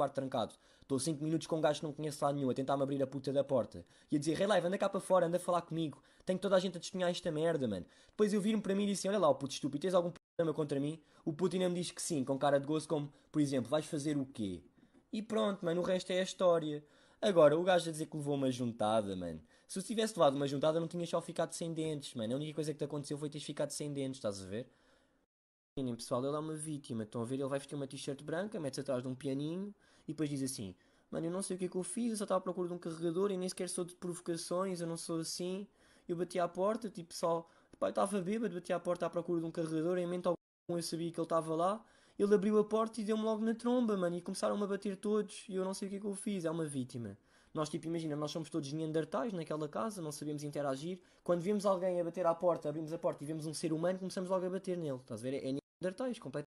quarto trancado. Estou 5 minutos com um gajo que não conheço lá nenhum, a tentar-me abrir a puta da porta. E a dizer, hey live, anda cá para fora, anda a falar comigo. Tenho toda a gente a testemunhar esta merda, mano. Depois eu viro-me para mim e disse, assim, olha lá, o puto estúpido, tens algum problema contra mim? O puto ainda me diz que sim, com cara de gozo, como, por exemplo, vais fazer o quê? E pronto, mano, o resto é a história. Agora, o gajo a dizer que levou uma juntada, mano. Se eu tivesse levado uma juntada, não tinha só ficado sem dentes, mano. A única coisa que te aconteceu foi teres ficado sem dentes, estás a ver? Imaginem, pessoal, ele é uma vítima. Estão a ver? Ele vai vestir uma t-shirt branca, mete-se atrás de um pianinho e depois diz assim: Mano, eu não sei o que é que eu fiz, eu só estava à procura de um carregador e nem sequer sou de provocações, eu não sou assim. Eu bati à porta, tipo, só. pai estava bêbado, bati à porta à procura de um carregador, em mente algum eu sabia que ele estava lá. Ele abriu a porta e deu-me logo na tromba, mano, e começaram-me a bater todos e eu não sei o que é que eu fiz, é uma vítima. Nós, tipo, imagina, nós somos todos neandertais naquela casa, não sabemos interagir. Quando vemos alguém a bater à porta, abrimos a porta e vemos um ser humano, começamos logo a bater nele. Estás a ver? É neandertais, completamente.